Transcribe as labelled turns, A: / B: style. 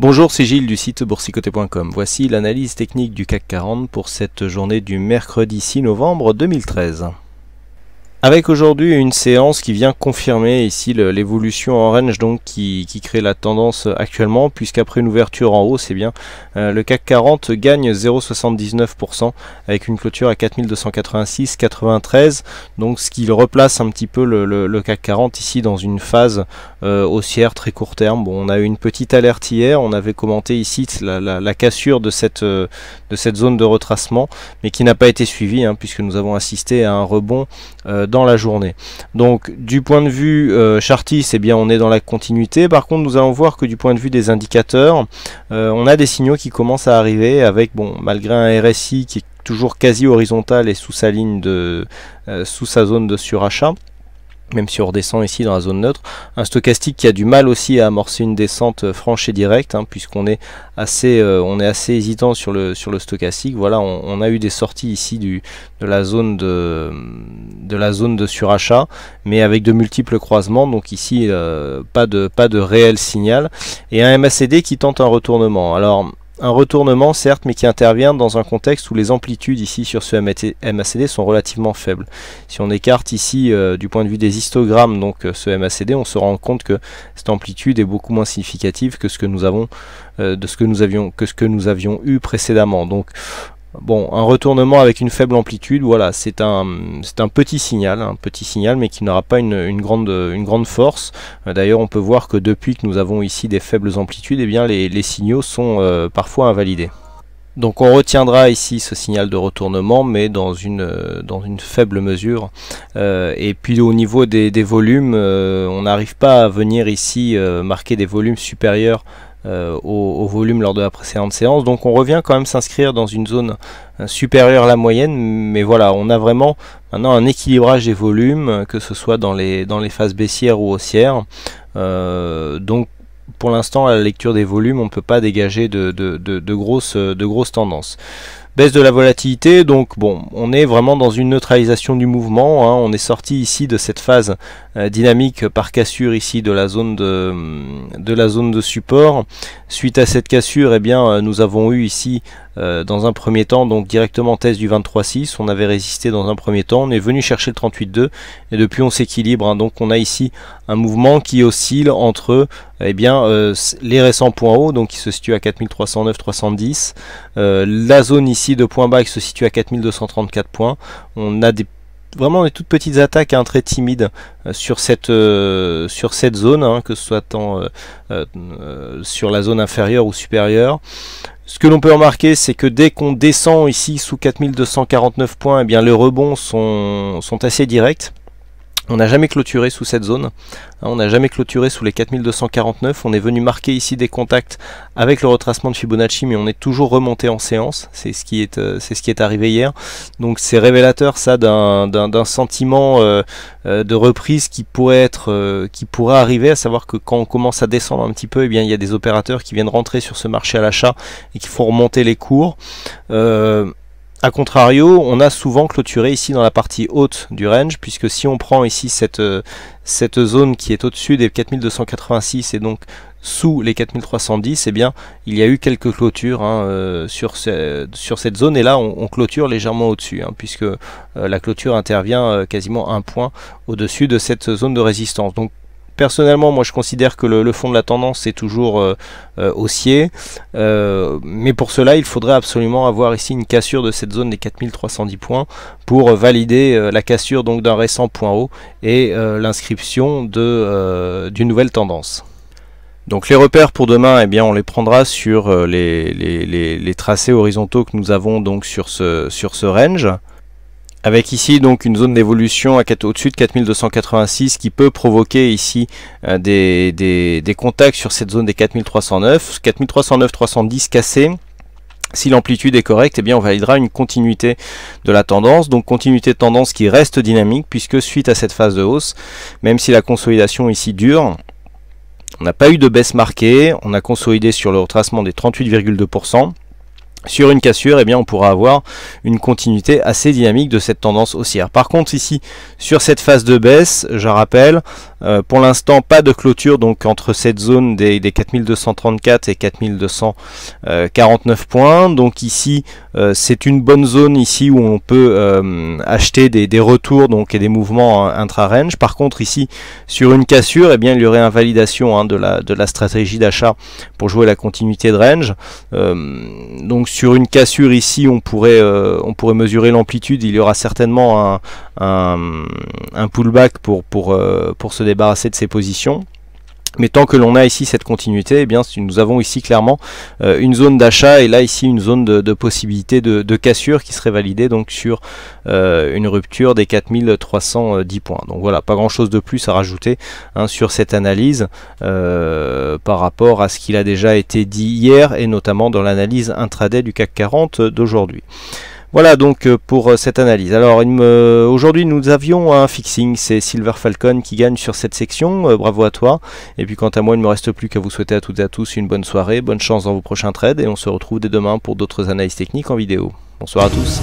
A: Bonjour, c'est Gilles du site boursicoté.com. Voici l'analyse technique du CAC 40 pour cette journée du mercredi 6 novembre 2013. Avec aujourd'hui une séance qui vient confirmer ici l'évolution en range donc qui, qui, crée la tendance actuellement puisqu'après une ouverture en hausse c'est eh bien euh, le CAC 40 gagne 0,79% avec une clôture à 4286,93 donc ce qui replace un petit peu le, le, CAC 40 ici dans une phase euh, haussière très court terme. Bon on a eu une petite alerte hier, on avait commenté ici la, la, cassure de cette, euh, de cette zone de retracement mais qui n'a pas été suivie hein, puisque nous avons assisté à un rebond dans la journée. Donc du point de vue euh, chartiste, eh bien on est dans la continuité. Par contre, nous allons voir que du point de vue des indicateurs, euh, on a des signaux qui commencent à arriver avec, bon, malgré un RSI qui est toujours quasi horizontal et sous sa ligne de, euh, sous sa zone de surachat même si on redescend ici dans la zone neutre. Un stochastique qui a du mal aussi à amorcer une descente euh, franche et directe, hein, puisqu'on est assez euh, on est assez hésitant sur le sur le stochastique. Voilà, on, a eu des sorties ici du de la zone de de la zone de surachat, mais avec de multiples croisements. Donc ici euh, pas de pas de réel signal et un MACD qui tente un retournement. Alors un retournement certes, mais qui intervient dans un contexte où les amplitudes ici sur ce MACD sont relativement faibles. Si on écarte ici euh, du point de vue des histogrammes donc euh, ce MACD, on se rend compte que cette amplitude est beaucoup moins significative que ce que nous avons euh, de ce que nous avions que ce que nous avions eu précédemment. Donc Bon, un retournement avec une faible amplitude, voilà, c'est un, un petit signal, un petit signal, mais qui n'aura pas une, grande, force. Euh, d'ailleurs, on peut voir que depuis que nous avons ici des faibles amplitudes, eh bien, les, signaux sont euh, parfois invalidés. Donc on retiendra ici ce signal de retournement, mais dans une, euh, faible mesure. et puis au niveau des, volumes, on n'arrive pas à venir ici marquer des volumes supérieurs euh, au, volume lors de la précédente séance. Donc on revient quand même s'inscrire dans une zone euh, supérieure à la moyenne, mais voilà, on a vraiment maintenant un équilibrage des volumes, euh, que ce soit dans les, dans les phases baissières ou haussières. donc pour l'instant, à la lecture des volumes, on ne peut pas dégager de, de, de, de grosses, grosses tendances. Baisse de la volatilité, donc bon, on est vraiment dans une neutralisation du mouvement. Hein. On est sorti ici de cette phase euh, dynamique par cassure ici de la zone de, hum, de la zone de support. Suite à cette cassure, eh bien, euh, nous avons eu ici euh, dans un premier temps, donc directement test du 23.6, on avait résisté dans un premier temps, on est venu chercher le 38.2 et depuis on s'équilibre, hein. donc on a ici un mouvement qui oscille entre eh bien, les récents points hauts, donc qui se situe à 4309-310, la zone ici ici de point bas qui se situe à 4234 points. On a des vraiment des toutes petites attaques hein, très timides euh, sur cette, euh, sur cette zone, hein, que ce soit en euh, sur la zone inférieure ou supérieure. Ce que l'on peut remarquer, c'est que dès qu'on descend ici sous 4249 points, eh bien, les rebonds sont, sont assez directs. On n'a jamais clôturé sous cette zone, hein, on n'a jamais clôturé sous les 4249, on est venu marquer ici des contacts avec le retracement de Fibonacci, mais on est toujours remonté en séance, c'est ce, qui est, euh, c'est ce qui est arrivé hier. Donc c'est révélateur ça d'un sentiment euh, euh, de reprise qui pourrait être qui pourrait arriver, à savoir que quand on commence à descendre un petit peu, et eh bien il y a des opérateurs qui viennent rentrer sur ce marché à l'achat et qui font remonter les cours. A contrario, on a souvent clôturé ici dans la partie haute du range, puisque si on prend ici cette, euh, cette zone qui est au-dessus des 4286 et donc sous les 4310, eh bien, il y a eu quelques clôtures hein, euh, sur, sur, cette zone, et là on, clôture légèrement au-dessus, hein, puisque euh, la clôture intervient quasiment un point au-dessus de cette zone de résistance. Donc Personnellement, moi je considère que le, fond de la tendance est toujours euh, euh, haussier, euh, mais pour cela il faudrait absolument avoir ici une cassure de cette zone des 4310 points pour valider la cassure donc d'un récent point haut et l'inscription d'une nouvelle tendance. Donc les repères pour demain, eh bien, on les prendra sur les, tracés horizontaux que nous avons donc sur ce range avec ici donc une zone d'évolution au-dessus de 4286 qui peut provoquer ici euh, des, contacts sur cette zone des 4309. 4309-310 cassés Si l'amplitude est correcte, eh bien on validera une continuité de la tendance, donc continuité de tendance qui reste dynamique puisque suite à cette phase de hausse, même si la consolidation ici dure, on n'a pas eu de baisse marquée, on a consolidé sur le retracement des 38,2% sur une cassure, eh bien, on pourra avoir une continuité assez dynamique de cette tendance haussière. Par contre, ici, sur cette phase de baisse, je rappelle, euh, pour l'instant, pas de clôture donc entre cette zone des, 4234 et 4249 euh, points. Donc ici, euh, c'est une bonne zone ici où on peut acheter des, retours donc et des mouvements hein, intra-range. Par contre, ici, sur une cassure, eh bien, il y aurait invalidation hein, de, la, de la stratégie d'achat pour jouer la continuité de range. donc sur une cassure ici, on pourrait, on pourrait mesurer l'amplitude. Il y aura certainement un, un, pullback pour, pour, euh, pour se débarrasser de ses positions. Mais tant que l'on a ici cette continuité, eh bien, nous avons ici clairement euh, une zone d'achat et là ici une zone de, possibilité de, cassure qui serait validée donc sur euh, une rupture des 4310 points. Donc voilà, pas grand chose de plus à rajouter hein, sur cette analyse par rapport à ce qu'il a déjà été dit hier et notamment dans l'analyse intraday du CAC 40 d'aujourd'hui. Voilà donc euh, pour euh, cette analyse. Alors aujourd'hui nous avions un fixing, c'est Silver Falcon qui gagne sur cette section, euh, bravo à toi. Et puis quant à moi il ne me reste plus qu'à vous souhaiter à toutes et à tous une bonne soirée, bonne chance dans vos prochains trades et on se retrouve dès demain pour d'autres analyses techniques en vidéo. Bonsoir à tous.